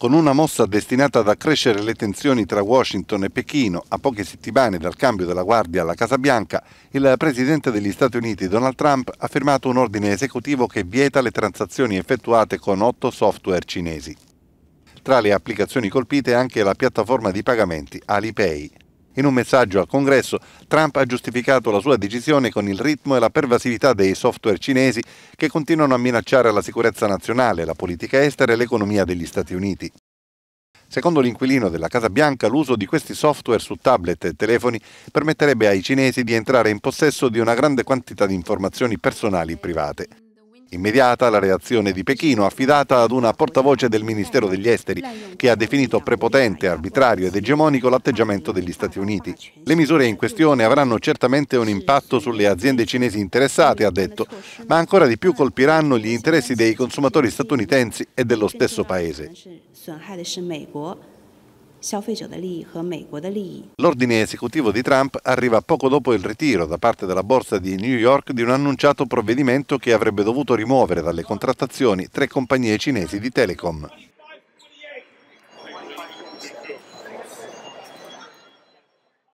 con una mossa destinata ad accrescere le tensioni tra Washington e Pechino, a poche settimane dal cambio della guardia alla Casa Bianca, il presidente degli Stati Uniti Donald Trump ha firmato un ordine esecutivo che vieta le transazioni effettuate con otto software cinesi. Tra le applicazioni colpite anche la piattaforma di pagamenti Alipay. In un messaggio al congresso, Trump ha giustificato la sua decisione con il ritmo e la pervasività dei software cinesi che continuano a minacciare la sicurezza nazionale, la politica estera e l'economia degli Stati Uniti. Secondo l'inquilino della Casa Bianca, l'uso di questi software su tablet e telefoni permetterebbe ai cinesi di entrare in possesso di una grande quantità di informazioni personali e private. Immediata la reazione di Pechino, affidata ad una portavoce del Ministero degli Esteri, che ha definito prepotente, arbitrario ed egemonico l'atteggiamento degli Stati Uniti. Le misure in questione avranno certamente un impatto sulle aziende cinesi interessate, ha detto, ma ancora di più colpiranno gli interessi dei consumatori statunitensi e dello stesso Paese. L'ordine esecutivo di Trump arriva poco dopo il ritiro da parte della borsa di New York di un annunciato provvedimento che avrebbe dovuto rimuovere dalle contrattazioni tre compagnie cinesi di telecom.